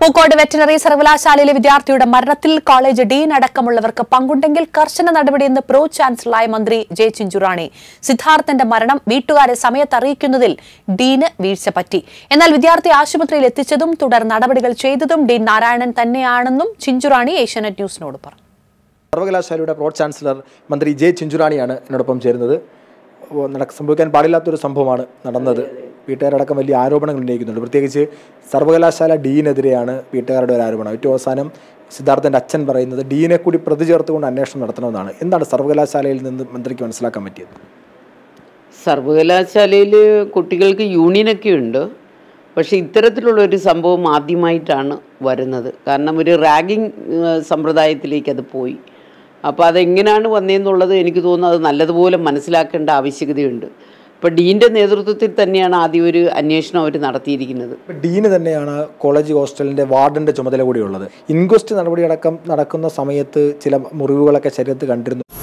Pookode veterinary സർവകലാശാലയിലെ വിദ്യാർത്ഥിയുടെ മരണത്തിൽ കോളേജ് ഡീൻ അടക്കമുള്ളവർക്ക് പങ്കുണ്ടെങ്കിൽ കർശന നടപടിയെന്ന് പ്രോ ചാൻസലറായ മന്ത്രി ജെ ചിഞ്ചുറാണി സിദ്ധാർത്ഥന്റെ മരണം വീട്ടുകാരെ സമയത്ത് അറിയിക്കുന്നതിൽ ഡീന് വീഴ്ച പറ്റി എന്നാൽ വിദ്യാർത്ഥി ആശുപത്രിയിൽ എത്തിച്ചതും തുടർ നടപടികൾ ചെയ്തതും ഡീൻ നാരായണൻ തന്നെയാണെന്നും ചിഞ്ചുറാണി ഏഷ്യാനെറ്റ് ന്യൂസിനോട് പറഞ്ഞു സർവകലാശാലയുടെ പ്രോ ചാൻസലർ മന്ത്രി ജെ ചിഞ്ചുറാണിയാണ് എന്നോടൊപ്പം ചേരുന്നത് സംഭവിക്കാൻ പാടില്ലാത്തൊരു സംഭവമാണ് നടന്നത് വീട്ടുകാരടക്കം വലിയ ആരോപണങ്ങൾ ഉന്നയിക്കുന്നുണ്ട് പ്രത്യേകിച്ച് സർവകലാശാല ഡീനെതിരെയാണ് വീട്ടുകാരുടെ ഒരു ആരോപണം ഏറ്റവും അവസാനം സിദ്ധാർത്ഥൻ്റെ അച്ഛൻ പറയുന്നത് ഡീനെ കൂടി പ്രതി ചേർത്തുകൊണ്ട് അന്വേഷണം നടത്തണമെന്നാണ് എന്താണ് സർവകലാശാലയിൽ നിന്ന് മന്ത്രിക്ക് മനസ്സിലാക്കാൻ പറ്റിയത് സർവകലാശാലയിൽ കുട്ടികൾക്ക് യൂണിയനൊക്കെ ഉണ്ട് പക്ഷേ ഇത്തരത്തിലുള്ള ഒരു സംഭവം ആദ്യമായിട്ടാണ് വരുന്നത് കാരണം ഒരു റാഗിങ് സമ്പ്രദായത്തിലേക്ക് അത് പോയി അപ്പോൾ അതെങ്ങനെയാണ് വന്നതെന്നുള്ളത് എനിക്ക് തോന്നുന്നത് അത് നല്ലതുപോലെ മനസ്സിലാക്കേണ്ട ആവശ്യകതയുണ്ട് ഇപ്പം ഡീൻ്റെ നേതൃത്വത്തിൽ തന്നെയാണ് ആദ്യം ഒരു അന്വേഷണം അവർ നടത്തിയിരിക്കുന്നത് ഡീന് തന്നെയാണ് കോളേജ് ഹോസ്റ്റലിൻ്റെ വാർഡൻ്റെ ചുമതല കൂടിയുള്ളത് ഇൻക്വസ്റ്റ് നടപടിയടക്കം നടക്കുന്ന സമയത്ത് ചില മുറിവുകളൊക്കെ ശരീരത്ത് കണ്ടിരുന്നു